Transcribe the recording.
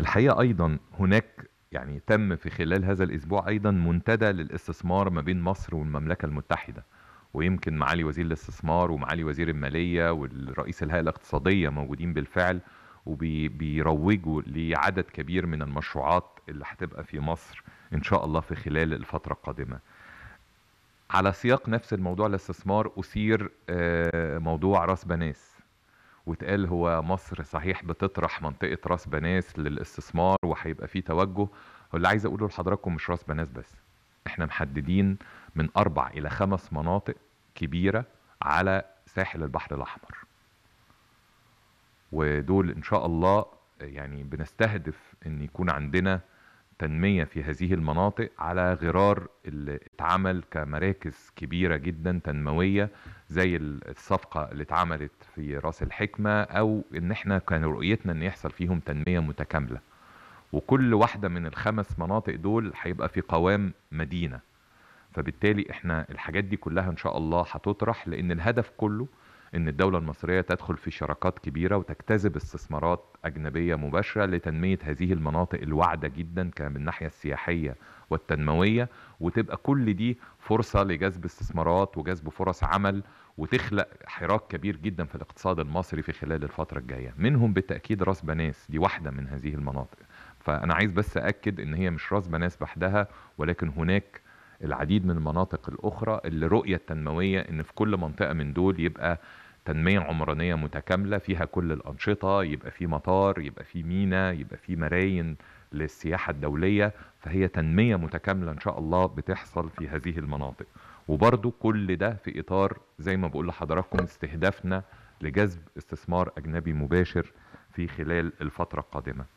الحقيقه ايضا هناك يعني تم في خلال هذا الاسبوع ايضا منتدى للاستثمار ما بين مصر والمملكه المتحده ويمكن معالي وزير الاستثمار ومعالي وزير الماليه والرئيس الهيئه الاقتصاديه موجودين بالفعل وبيروجوا لعدد كبير من المشروعات اللي هتبقى في مصر ان شاء الله في خلال الفتره القادمه على سياق نفس الموضوع الاستثمار اثير آه، موضوع راس بناس واتقال هو مصر صحيح بتطرح منطقه راس بناس للاستثمار وهيبقى في توجه واللي عايز اقوله لحضراتكم مش راس بناس بس احنا محددين من اربع الى خمس مناطق كبيره على ساحل البحر الاحمر ودول ان شاء الله يعني بنستهدف ان يكون عندنا التنميه في هذه المناطق على غرار اللي اتعمل كمراكز كبيره جدا تنمويه زي الصفقه اللي اتعملت في راس الحكمه او ان احنا كان رؤيتنا ان يحصل فيهم تنميه متكامله وكل واحده من الخمس مناطق دول هيبقى في قوام مدينه فبالتالي احنا الحاجات دي كلها ان شاء الله هتطرح لان الهدف كله ان الدوله المصريه تدخل في شراكات كبيره وتجتذب استثمارات اجنبيه مباشره لتنميه هذه المناطق الواعده جدا من الناحيه السياحيه والتنمويه وتبقى كل دي فرصه لجذب استثمارات وجذب فرص عمل وتخلق حراك كبير جدا في الاقتصاد المصري في خلال الفتره الجايه منهم بالتاكيد راس بناس دي واحده من هذه المناطق فانا عايز بس اكد ان هي مش راس بناس بحدها ولكن هناك العديد من المناطق الاخرى اللي رؤية التنمويه ان في كل منطقه من دول يبقى تنمية عمرانية متكاملة فيها كل الأنشطة يبقى في مطار يبقى في مينا يبقى في مراين للسياحة الدولية فهي تنمية متكاملة إن شاء الله بتحصل في هذه المناطق وبرضو كل ده في إطار زي ما بقول لحضراتكم استهدافنا لجذب استثمار أجنبي مباشر في خلال الفترة القادمة